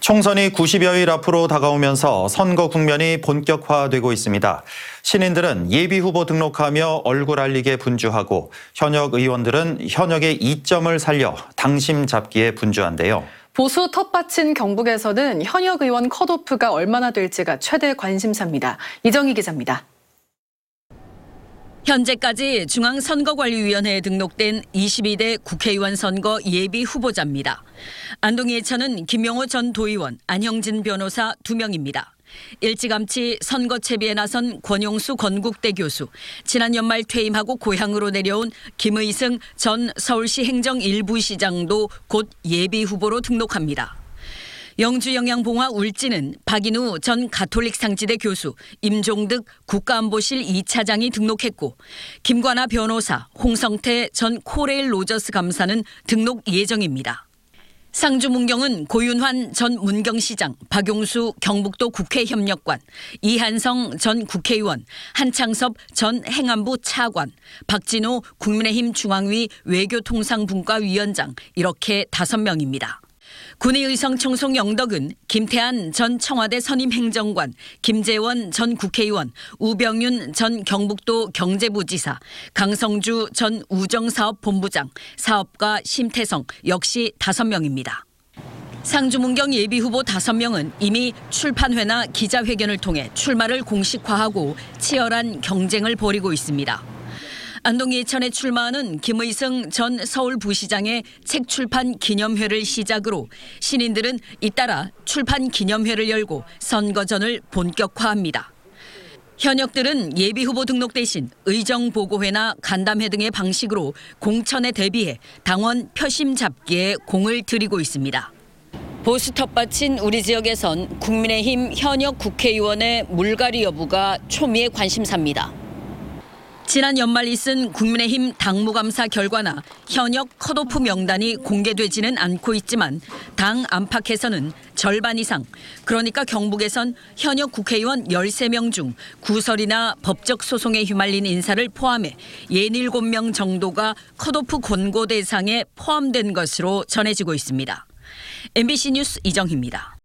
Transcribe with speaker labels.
Speaker 1: 총선이 90여일 앞으로 다가오면서 선거 국면이 본격화되고 있습니다. 신인들은 예비 후보 등록하며 얼굴 알리게 분주하고 현역 의원들은 현역의 이점을 살려 당심 잡기에 분주한데요.
Speaker 2: 보수 텃밭인 경북에서는 현역 의원 컷오프가 얼마나 될지가 최대 관심사입니다. 이정희 기자입니다. 현재까지 중앙선거관리위원회에 등록된 22대 국회의원 선거 예비 후보자입니다. 안동의 차는 김영호 전 도의원, 안형진 변호사 2명입니다. 일찌감치 선거 채비에 나선 권용수 건국대 교수, 지난 연말 퇴임하고 고향으로 내려온 김의승 전 서울시 행정 일부시장도 곧 예비 후보로 등록합니다. 영주영양봉화 울진은 박인우 전 가톨릭 상지대 교수, 임종득 국가안보실 2차장이 등록했고 김관아 변호사, 홍성태 전 코레일 로저스 감사는 등록 예정입니다. 상주 문경은 고윤환 전 문경시장, 박용수 경북도 국회협력관, 이한성 전 국회의원, 한창섭 전 행안부 차관, 박진호 국민의힘 중앙위 외교통상분과위원장 이렇게 다섯 명입니다. 군의의성 총송 영덕은 김태한 전 청와대 선임 행정관, 김재원 전 국회의원, 우병윤 전 경북도 경제부지사, 강성주 전 우정사업본부장, 사업가 심태성 역시 5명입니다. 상주문경 예비후보 5명은 이미 출판회나 기자회견을 통해 출마를 공식화하고 치열한 경쟁을 벌이고 있습니다. 안동 예천에 출마하는 김의성 전 서울부시장의 책 출판 기념회를 시작으로 신인들은 잇따라 출판 기념회를 열고 선거전을 본격화합니다. 현역들은 예비후보 등록 대신 의정보고회나 간담회 등의 방식으로 공천에 대비해 당원 표심 잡기에 공을 들이고 있습니다. 보수 텃밭인 우리 지역에선 국민의힘 현역 국회의원의 물갈이 여부가 초미의 관심사입니다. 지난 연말 있은 국민의힘 당무감사 결과나 현역 컷오프 명단이 공개되지는 않고 있지만 당 안팎에서는 절반 이상, 그러니까 경북에선 현역 국회의원 13명 중 구설이나 법적 소송에 휘말린 인사를 포함해 예 47명 정도가 컷오프 권고 대상에 포함된 것으로 전해지고 있습니다. MBC 뉴스 이정희입니다.